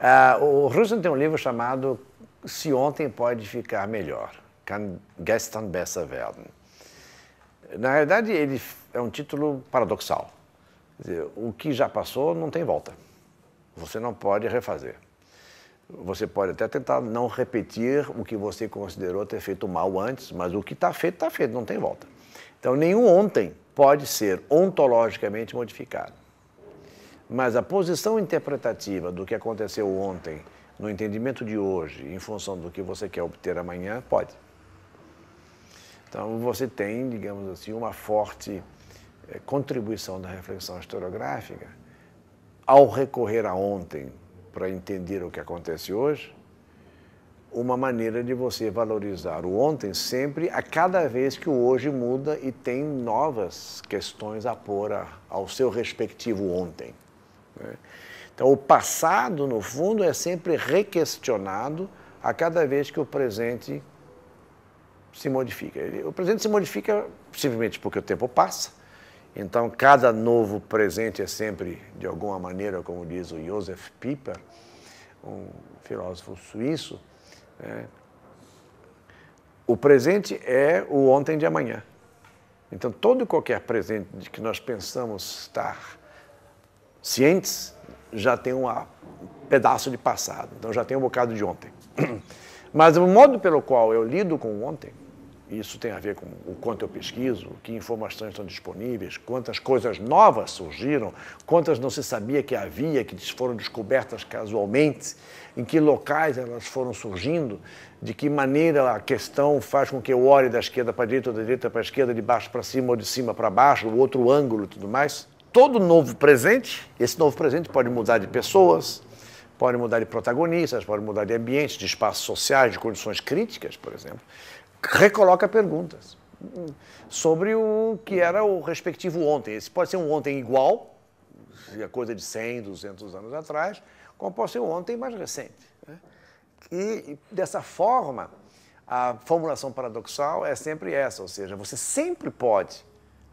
Uh, o Russell tem um livro chamado Se Ontem Pode Ficar Melhor, Kann gestern besser werden. Na realidade, ele é um título paradoxal. Dizer, o que já passou não tem volta. Você não pode refazer. Você pode até tentar não repetir o que você considerou ter feito mal antes, mas o que está feito, está feito, não tem volta. Então, nenhum ontem pode ser ontologicamente modificado. Mas a posição interpretativa do que aconteceu ontem, no entendimento de hoje, em função do que você quer obter amanhã, pode. Então, você tem, digamos assim, uma forte eh, contribuição da reflexão historiográfica ao recorrer a ontem para entender o que acontece hoje, uma maneira de você valorizar o ontem sempre, a cada vez que o hoje muda e tem novas questões a pôr a, ao seu respectivo ontem. Né? Então, o passado, no fundo, é sempre requestionado a cada vez que o presente se modifica. O presente se modifica simplesmente porque o tempo passa, então cada novo presente é sempre, de alguma maneira, como diz o Joseph Pieper, um filósofo suíço, né? o presente é o ontem de amanhã. Então, todo e qualquer presente que nós pensamos estar cientes, já tem um pedaço de passado, então já tem um bocado de ontem. Mas o modo pelo qual eu lido com ontem, isso tem a ver com o quanto eu pesquiso, que informações estão disponíveis, quantas coisas novas surgiram, quantas não se sabia que havia, que foram descobertas casualmente, em que locais elas foram surgindo, de que maneira a questão faz com que eu olhe da esquerda para a direita ou da direita para a esquerda, de baixo para cima ou de cima para baixo, o outro ângulo e tudo mais todo novo presente, esse novo presente pode mudar de pessoas, pode mudar de protagonistas, pode mudar de ambientes, de espaços sociais, de condições críticas, por exemplo, recoloca perguntas sobre o que era o respectivo ontem. Esse pode ser um ontem igual, a coisa de 100, 200 anos atrás, como pode ser um ontem mais recente. Né? E, dessa forma, a formulação paradoxal é sempre essa, ou seja, você sempre pode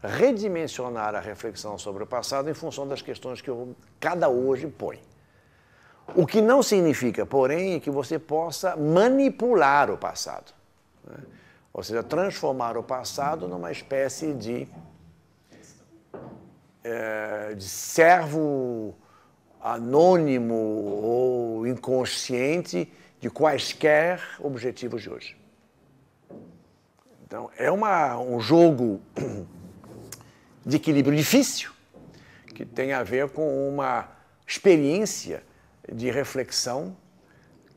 redimensionar a reflexão sobre o passado em função das questões que eu, cada hoje põe. O que não significa, porém, é que você possa manipular o passado. Né? Ou seja, transformar o passado numa espécie de, é, de servo anônimo ou inconsciente de quaisquer objetivos de hoje. Então, é uma, um jogo de equilíbrio difícil, que tem a ver com uma experiência de reflexão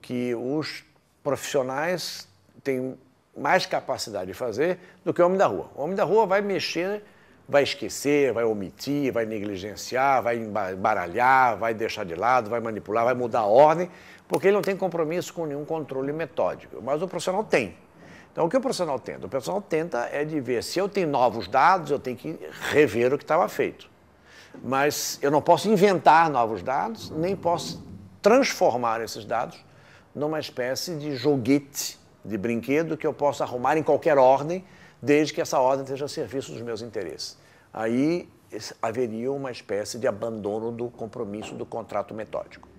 que os profissionais têm mais capacidade de fazer do que o homem da rua. O homem da rua vai mexer, vai esquecer, vai omitir, vai negligenciar, vai baralhar, vai deixar de lado, vai manipular, vai mudar a ordem, porque ele não tem compromisso com nenhum controle metódico. Mas o profissional tem. Então, o que o profissional tenta? O profissional tenta é de ver se eu tenho novos dados, eu tenho que rever o que estava feito. Mas eu não posso inventar novos dados, nem posso transformar esses dados numa espécie de joguete, de brinquedo que eu posso arrumar em qualquer ordem, desde que essa ordem esteja a serviço dos meus interesses. Aí haveria uma espécie de abandono do compromisso do contrato metódico.